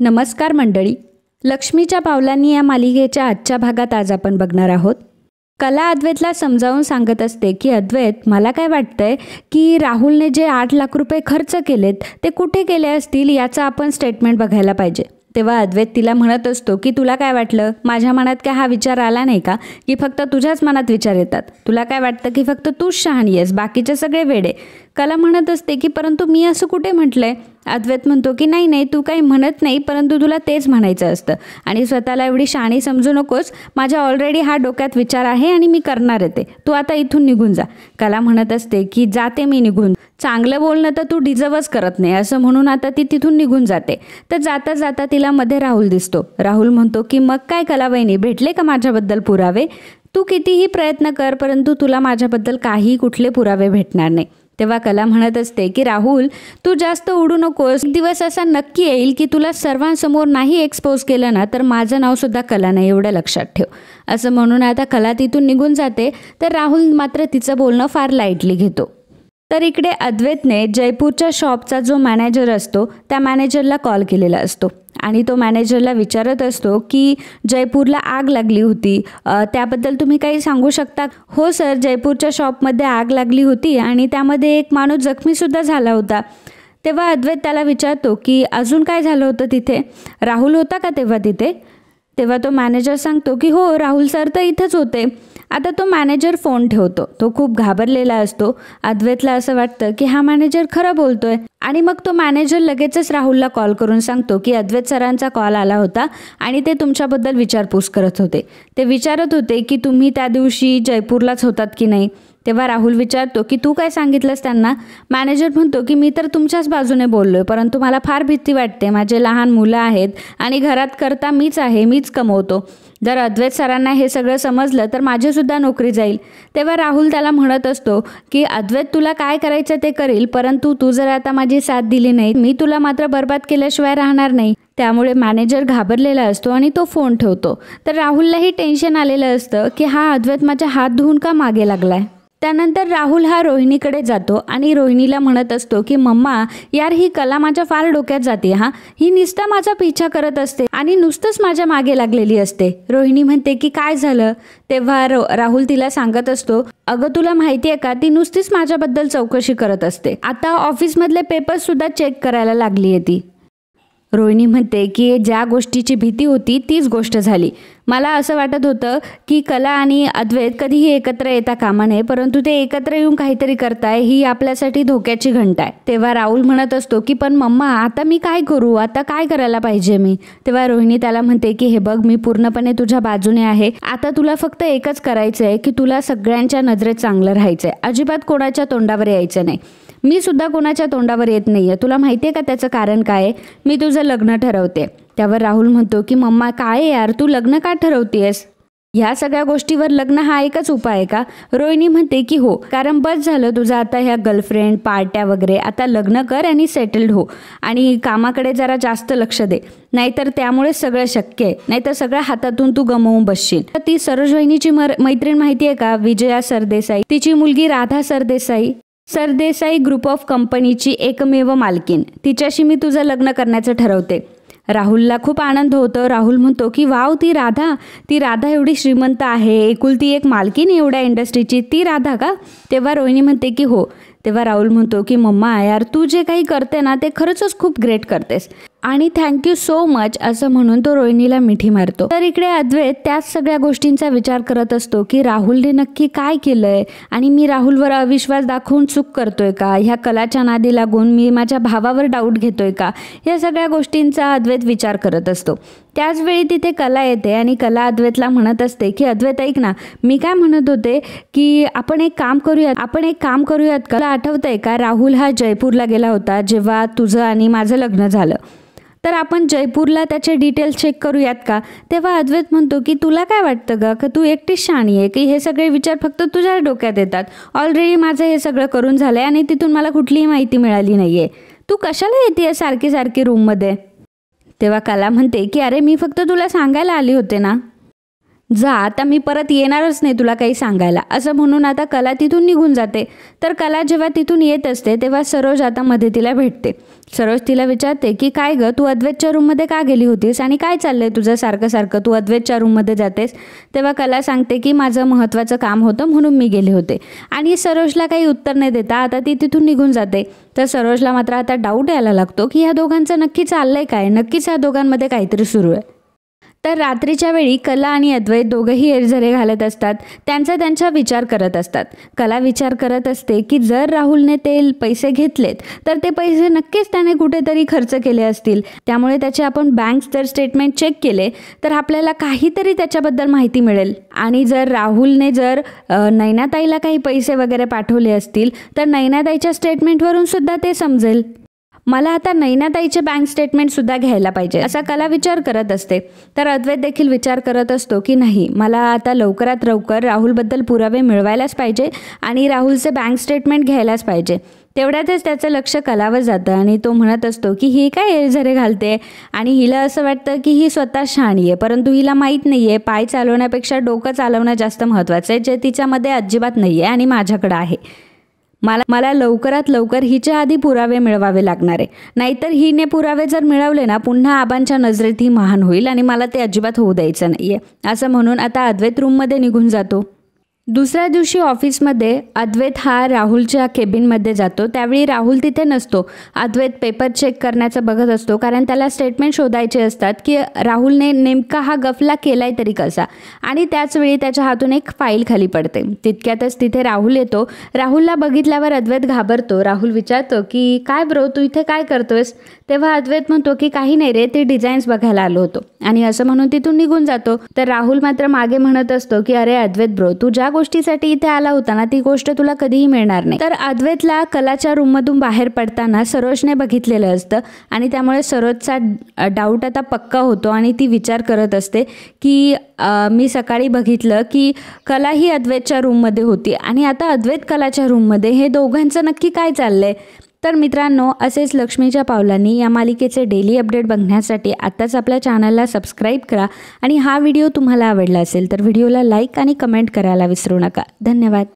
नमस्कार मंडळी लक्ष्मीच्या पावलांनी या मालिकेच्या आजच्या भागात आज आपण बघणार आहोत कला अद्वैतला समजावून सांगत असते की अद्वैत मला काय वाटतंय की राहुलने जे आठ लाख रुपये खर्च केलेत ते कुठे केले असतील याचा आपण स्टेटमेंट बघायला पाहिजे तेव्हा अद्वैत तिला म्हणत असतो की तुला काय वाटलं माझ्या मनात काय हा विचार आला नाही का की फक्त तुझ्याच मनात विचार येतात तुला काय वाटतं की फक्त तूच शहाणी आहेस बाकीचे सगळे वेडे कला म्हणत असते की परंतु मी असं कुठे म्हटलंय अद्वैत म्हणतो की नाही नाही तू काही म्हणत नाही परंतु तुला तेच म्हणायचं असतं आणि स्वतःला एवढी शाणी समजू नकोस माझ्या ऑलरेडी हा डोक्यात विचार आहे आणि मी करणार येते तू आता इथून निघून जा कला म्हणत असते की जाते मी निघून चांगलं बोलणं तर तू डिझर्वच करत नाही असं म्हणून आता ती तिथून निघून जाते तर जाता जाता तिला मध्ये राहुल दिसतो राहुल म्हणतो की मग काय कलाबाईनी भेटले का माझ्याबद्दल पुरावे तू कितीही प्रयत्न कर परंतु तुला माझ्याबद्दल काही कुठले पुरावे भेटणार नाही तेव्हा कला म्हणत असते की राहुल तू जास्त उडू नकोस दिवस असा नक्की येईल की तुला सर्वांसमोर नाही एक्सपोज केलं ना तर माझं नावसुद्धा कला नाही एवढं लक्षात ठेव असं म्हणून आता कला तिथून निघून जाते तर राहुल मात्र तिचं बोलणं फार लाईटली घेतो तर इकडे अद्वैतने जयपूरच्या शॉपचा जो मॅनेजर असतो त्या मॅनेजरला कॉल केलेला असतो आणि तो मॅनेजरला विचारत असतो की जयपूरला आग लागली होती त्याबद्दल तुम्ही काही सांगू शकता हो सर जयपूरच्या शॉपमध्ये आग लागली होती आणि त्यामध्ये एक माणूस जखमीसुद्धा झाला होता तेव्हा अद्वैत त्याला विचारतो की अजून काय झालं होतं तिथे राहुल होता का तेव्हा तिथे तेव्हा तो मॅनेजर सांगतो की हो राहुल सर तर इथंच होते आता तो मॅनेजर फोन ठेवतो तो खूप घाबरलेला असतो अद्वैतला असं वाटतं की हा मॅनेजर खरं बोलतोय आणि मग तो मॅनेजर लगेचच राहुलला कॉल करून सांगतो की अद्वैत सरांचा कॉल आला होता आणि ते तुमच्याबद्दल विचारपूस करत होते ते विचारत होते की तुम्ही त्या दिवशी जयपूरलाच होतात की नाही तेव्हा राहुल विचारतो की तू काय सांगितलंस त्यांना मॅनेजर म्हणतो की मी तर तुमच्याच बाजूने बोललोय परंतु मला फार भीती वाटते माझे लहान मुलं आहेत आणि घरात करता मीच आहे मीच कमवतो जर अद्वैत सरांना हे सगळं समजलं तर माझीसुद्धा नोकरी जाईल तेव्हा राहुल त्याला म्हणत असतो की अद्वैत तुला काय करायचं ते करील परंतु तू जर आता माझी साथ दिली नाही मी तुला मात्र बर्बाद केल्याशिवाय राहणार नाही त्यामुळे मॅनेजर घाबरलेला असतो आणि तो फोन ठेवतो तर राहुललाही टेन्शन आलेलं असतं की हा अद्वैत माझ्या हात धुवून का मागे लागलाय त्यानंतर राहुल हा रोहिणीकडे जातो आणि रोहिणीला म्हणत असतो की मम्मा यार ही कला माझ्या फार डोक्यात जाते हा ही निस्ता माझा पिछा करत असते आणि नुसतंच माझ्या मागे लागलेली असते रोहिणी म्हणते की काय झालं तेव्हा राहुल तिला सांगत असतो अगं तुला माहिती आहे का ती नुसतीच माझ्याबद्दल चौकशी करत असते आता ऑफिसमधले पेपर सुद्धा चेक करायला लागली आहे ती रोहिणी म्हणते की ज्या गोष्टीची भीती होती तीच गोष्ट झाली मला असं वाटत होतं की कला आणि अद्वैत कधीही एकत्र येता कामा नये परंतु ते एकत्र येऊन काहीतरी करताय ही आपल्यासाठी धोक्याची घंटा आहे तेव्हा राहुल म्हणत असतो की पण मम्मा आता मी काय करू आता काय करायला पाहिजे मी तेव्हा रोहिणी त्याला म्हणते की हे बघ मी पूर्णपणे तुझ्या बाजूने आहे आता तुला फक्त एकच करायचं आहे की तुला सगळ्यांच्या नजरेत चांगलं राहायचंय आहे अजिबात कोणाच्या तोंडावर यायचं नाही मी सुद्धा कोणाच्या तोंडावर येत नाही आहे तुला माहिती आहे का त्याचं कारण काय मी तुझं लग्न ठरवते त्यावर राहुल म्हणतो की मम्मा काय यार तू लग्न का ठरवतेस ह्या सगळ्या गोष्टीवर लग्न हा एकच उपाय आहे का रोहिणी म्हणते की हो कारण बस झालं तुझं आता ह्या गर्लफ्रेंड पार्ट्या वगैरे आता लग्न कर आणि सेटल्ड हो आणि कामाकडे जरा जास्त लक्ष दे नाहीतर त्यामुळे सगळं शक्य आहे नाहीतर सगळ्या हातातून तू गमवून बसशील तर ती सरोज वहिनीची मैत्रीण माहिती आहे का विजया सरदेसाई तिची मुलगी राधा सरदेसाई सरदेसाई ग्रुप ऑफ कंपनीची एकमेव मालकीन तिच्याशी मी तुझं लग्न करण्याचं ठरवते राहुलला खूप आनंद होतो राहुल म्हणतो की वाव ती राधा ती राधा एवढी श्रीमंत आहे एकुलती एक मालकीन एवढ्या इंडस्ट्रीची ती राधा का तेव्हा रोहिणी म्हणते की हो तेव्हा राहुल म्हणतो की मम्मा यार तू जे काही करते ना ते खरंच खूप ग्रेट करतेस आणि थँक्यू सो मच असं म्हणून तो रोहिणीला मिठी मारतो तर इकडे अद्वैत त्याच सगळ्या गोष्टींचा विचार करत असतो की राहुलने नक्की काय केलंय आणि मी राहुलवर अविश्वास दाखवून चूक करतोय का ह्या कलाच्या नादी लागून मी माझ्या भावावर डाऊट घेतोय का या सगळ्या गोष्टींचा अद्वैत विचार करत असतो त्याचवेळी तिथे कला येते आणि कला अद्वैतला म्हणत असते की अद्वैत ऐक ना मी काय म्हणत होते की आपण एक काम करूयात आपण एक काम करूयात कला आठवतंय का राहुल हा जयपूरला गेला होता जेव्हा तुझं आणि माझं लग्न झालं तर आपण जयपूरला त्याचे डिटेल्स चेक करूयात का तेव्हा अद्वैत म्हणतो की तुला काय वाटतं का का तू एकटीच शाणी आहे की हे सगळे विचार फक्त तुझ्या डोक्यात येतात ऑलरेडी माझं हे सगळं करून झालं आहे आणि तिथून मला कुठलीही माहिती मिळाली नाही आहे तू कशाला येते सारखी सारखी रूममध्ये तेव्हा कला म्हणते की अरे मी फक्त तुला सांगायला आली होते ना जा आता मी परत येणारच नाही तुला काही सांगायला असं म्हणून आता कला तिथून निघून जाते तर कला जेव्हा तिथून येत असते तेव्हा सरोज आता मध्ये तिला भेटते सरोज तिला विचारते की काय गं तू अद्वैतच्या रूममध्ये का गेली होतीस आणि काय चाललंय तुझं सारखं सारखं तू अद्वैतच्या रूममध्ये जातेस तेव्हा कला सांगते की माझं महत्त्वाचं काम होतं म्हणून मी गेले होते आणि सरोजला काही उत्तर नाही देता आता ती तिथून निघून जाते तर सरोजला मात्र आता डाऊट यायला लागतो की ह्या दोघांचं नक्की चाललंय काय नक्कीच ह्या दोघांमध्ये काहीतरी सुरू आहे तर रात्रीच्या वेळी कला आणि अद्वैत दोघंही एरझरे घालत असतात त्यांचा त्यांचा विचार करत असतात कला विचार करत असते की जर राहुलने ते पैसे घेतलेत तर ते पैसे नक्कीच त्याने कुठेतरी खर्च केले असतील त्यामुळे त्याचे आपण बँक जर स्टेटमेंट चेक केले तर आपल्याला काहीतरी त्याच्याबद्दल माहिती मिळेल आणि जर राहुलने जर नैनाताईला काही पैसे वगैरे पाठवले असतील तर नैनाताईच्या स्टेटमेंटवरून सुद्धा ते समजेल मला आता नैनाताईचे बँक स्टेटमेंटसुद्धा घ्यायला पाहिजे असा कला विचार करत असते तर अद्वैत देखील विचार करत असतो की नाही मला आता लवकरात लवकर राहुलबद्दल पुरावे मिळवायलाच पाहिजे आणि राहुलचे बँक स्टेटमेंट घ्यायलाच पाहिजे तेवढ्यातच त्याचं लक्ष कलावर जातं आणि तो म्हणत असतो की ही काय एरझरे घालते आणि हिला असं वाटतं की ही स्वतः शहाणी आहे परंतु हिला माहीत नाही आहे पाय चालवण्यापेक्षा डोकं चालवणं जास्त महत्त्वाचं आहे जे तिच्यामध्ये अजिबात नाही आहे आणि माझ्याकडं आहे मला मला लवकरात लवकर हिच्या आधी पुरावे मिळवावे लागणार आहे नाहीतर हिने पुरावे जर मिळवले ना पुन्हा आबांच्या नजरेत ही महान होईल आणि मला ते अजिबात होऊ द्यायचं नाही आहे असं म्हणून आता अद्वैत रूममध्ये निघून जातो दुसऱ्या दिवशी ऑफिसमध्ये अद्वैत हा राहुलच्या केबिनमध्ये जातो त्यावेळी राहुल तिथे नसतो अद्वैत पेपर चेक करण्याचं बघत असतो कारण त्याला स्टेटमेंट शोधायचे असतात की राहुलने नेमका हा गफला केलाय तरी कसा आणि त्याचवेळी त्याच्या हातून एक फाईल खाली पडते तितक्यातच तिथे राहुल येतो राहुलला बघितल्यावर अद्वैत घाबरतो राहुल विचारतो की काय ब्रो तू इथे काय करतोयस तेव्हा अद्वैत म्हणतो की काही नाही रे ते डिझाईन्स बघायला आलो होतो आणि असं म्हणून तिथून निघून जातो तर राहुल मात्र मागे म्हणत असतो की अरे अद्वैत ब्रो तू ज्या गोष्टीसाठी इथे आला होता ना ती गोष्ट तुला कधीही मिळणार नाही तर अद्वैतला कलाच्या रूममधून बाहेर पडताना सरोजने बघितलेलं असतं आणि त्यामुळे सरोजचा डाऊट आता पक्का होतो आणि ती विचार करत असते की मी सकाळी बघितलं की कला ही अद्वैतच्या रूममध्ये होती आणि आता अद्वैत कलाच्या रूममध्ये हे दोघांचं नक्की काय चाललं आहे तर मित्रांनो असेच लक्ष्मीच्या पावलांनी या मालिकेचे डेली अपडेट बघण्यासाठी आत्ताच आपल्या चॅनलला सबस्क्राईब करा आणि हा व्हिडिओ तुम्हाला आवडला असेल तर व्हिडिओला लाईक आणि कमेंट करायला विसरू नका धन्यवाद